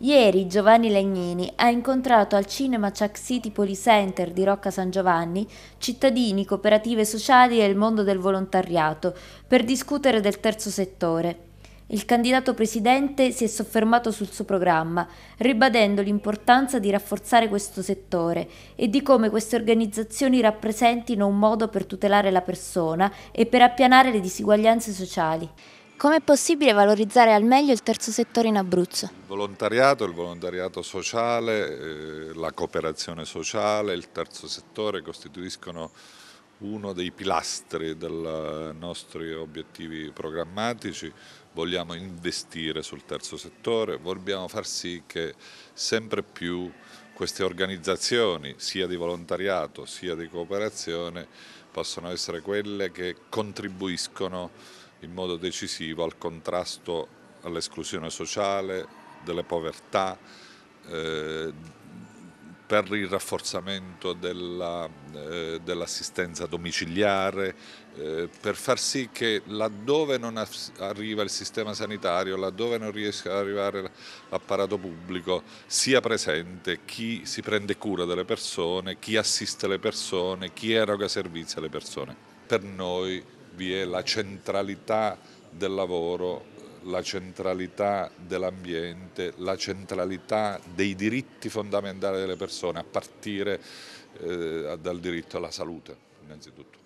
Ieri Giovanni Legnini ha incontrato al cinema Chuck City Policenter di Rocca San Giovanni cittadini, cooperative sociali e il mondo del volontariato per discutere del terzo settore. Il candidato presidente si è soffermato sul suo programma, ribadendo l'importanza di rafforzare questo settore e di come queste organizzazioni rappresentino un modo per tutelare la persona e per appianare le disuguaglianze sociali. Com'è possibile valorizzare al meglio il terzo settore in Abruzzo? Il volontariato, il volontariato sociale, eh, la cooperazione sociale, il terzo settore costituiscono uno dei pilastri dei nostri obiettivi programmatici. Vogliamo investire sul terzo settore, vogliamo far sì che sempre più queste organizzazioni, sia di volontariato sia di cooperazione, possano essere quelle che contribuiscono in modo decisivo al contrasto all'esclusione sociale, delle povertà, eh, per il rafforzamento eh, dell'assistenza domiciliare, eh, per far sì che laddove non arriva il sistema sanitario, laddove non riesca ad arrivare l'apparato pubblico, sia presente chi si prende cura delle persone, chi assiste le persone, chi eroga servizi alle persone. Per noi vi è la centralità del lavoro, la centralità dell'ambiente, la centralità dei diritti fondamentali delle persone, a partire eh, dal diritto alla salute innanzitutto.